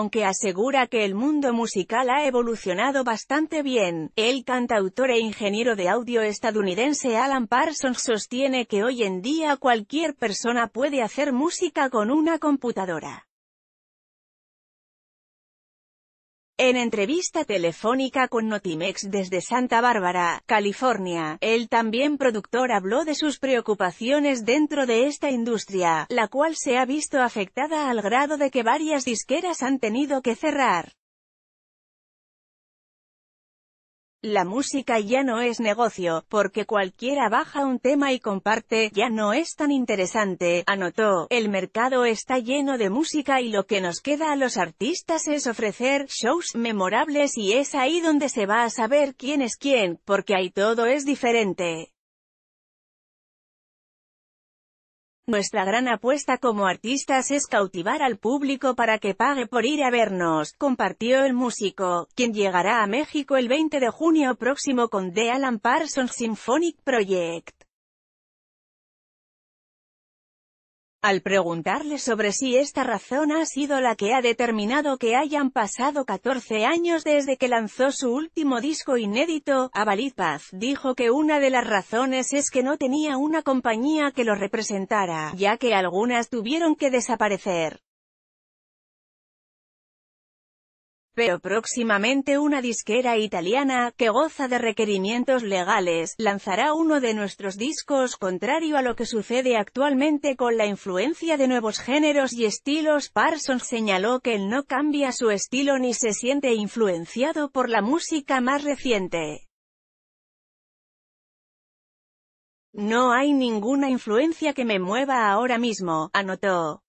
aunque asegura que el mundo musical ha evolucionado bastante bien. El cantautor e ingeniero de audio estadounidense Alan Parsons sostiene que hoy en día cualquier persona puede hacer música con una computadora. En entrevista telefónica con Notimex desde Santa Bárbara, California, el también productor habló de sus preocupaciones dentro de esta industria, la cual se ha visto afectada al grado de que varias disqueras han tenido que cerrar. La música ya no es negocio, porque cualquiera baja un tema y comparte, ya no es tan interesante, anotó, el mercado está lleno de música y lo que nos queda a los artistas es ofrecer shows memorables y es ahí donde se va a saber quién es quién, porque ahí todo es diferente. Nuestra gran apuesta como artistas es cautivar al público para que pague por ir a vernos, compartió el músico, quien llegará a México el 20 de junio próximo con The Alan Parsons Symphonic Project. Al preguntarle sobre si esta razón ha sido la que ha determinado que hayan pasado 14 años desde que lanzó su último disco inédito, Avalid Paz dijo que una de las razones es que no tenía una compañía que lo representara, ya que algunas tuvieron que desaparecer. Pero próximamente una disquera italiana, que goza de requerimientos legales, lanzará uno de nuestros discos contrario a lo que sucede actualmente con la influencia de nuevos géneros y estilos. Parsons señaló que él no cambia su estilo ni se siente influenciado por la música más reciente. No hay ninguna influencia que me mueva ahora mismo, anotó.